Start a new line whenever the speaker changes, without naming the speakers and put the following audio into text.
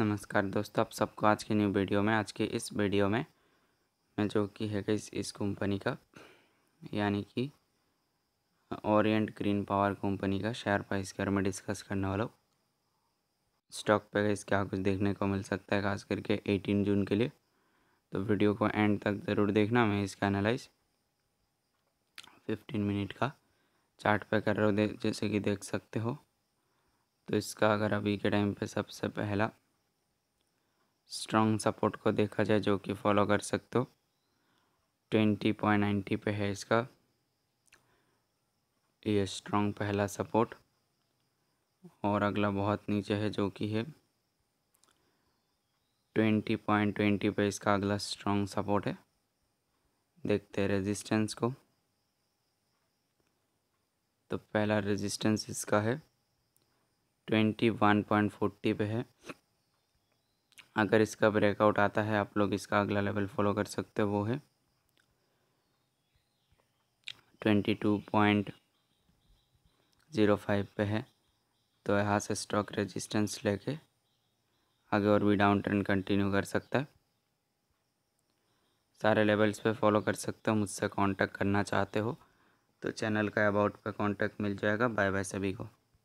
नमस्कार दोस्तों आप सबको आज के न्यू वीडियो में आज के इस वीडियो में मैं जो कि है इस इस कंपनी का यानी कि ओरिएंट ग्रीन पावर कंपनी का शेयर प्राइस के में डिस्कस करने वाला हूँ स्टॉक पे इस क्या कुछ देखने को मिल सकता है खास करके 18 जून के लिए तो वीडियो को एंड तक ज़रूर देखना मैं इसका एनालाइज फिफ्टीन मिनट का चार्ट पे कर रहा हूँ जैसे कि देख सकते हो तो इसका अगर अभी के टाइम पे सबसे पहला स्ट्रॉन्ग सपोर्ट को देखा जाए जो कि फॉलो कर सकते हो ट्वेंटी पॉइंट नाइन्टी पे है इसका ये स्ट्रॉन्ग पहला सपोर्ट और अगला बहुत नीचे है जो कि है ट्वेंटी पॉइंट ट्वेंटी पे इसका अगला स्ट्रॉन्ग सपोर्ट है देखते हैं रेजिस्टेंस को तो पहला रेजिस्टेंस इसका है ट्वेंटी वन पॉइंट फोर्टी पे है अगर इसका ब्रेकआउट आता है आप लोग इसका अगला लेवल फॉलो कर सकते हो वो है twenty two point zero five पे है तो यहाँ से स्टॉक रेजिस्टेंस लेके आगे और भी डाउन ट्रेंड कंटिन्यू कर सकता है सारे लेवल्स पे फॉलो कर सकते हो मुझसे कांटेक्ट करना चाहते हो तो चैनल का अबाउट पे कांटेक्ट मिल जाएगा बाय बाय सभी को